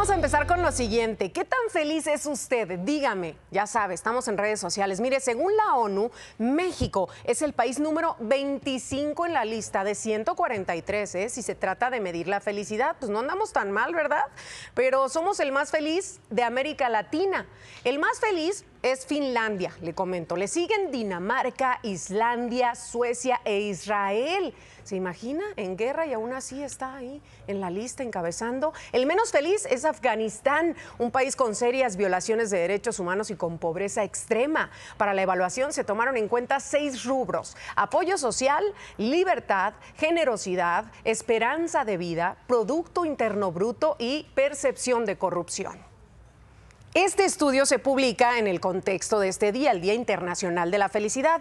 Vamos a empezar con lo siguiente. ¿Qué tan feliz es usted? Dígame, ya sabe, estamos en redes sociales. Mire, según la ONU, México es el país número 25 en la lista de 143. ¿eh? Si se trata de medir la felicidad, pues no andamos tan mal, ¿verdad? Pero somos el más feliz de América Latina. El más feliz es Finlandia, le comento. Le siguen Dinamarca, Islandia, Suecia e Israel. ¿Se imagina? En guerra y aún así está ahí en la lista encabezando. El menos feliz es Afganistán, un país con serias violaciones de derechos humanos y con pobreza extrema. Para la evaluación se tomaron en cuenta seis rubros, apoyo social, libertad, generosidad, esperanza de vida, Producto Interno Bruto y percepción de corrupción. Este estudio se publica en el contexto de este día, el Día Internacional de la Felicidad,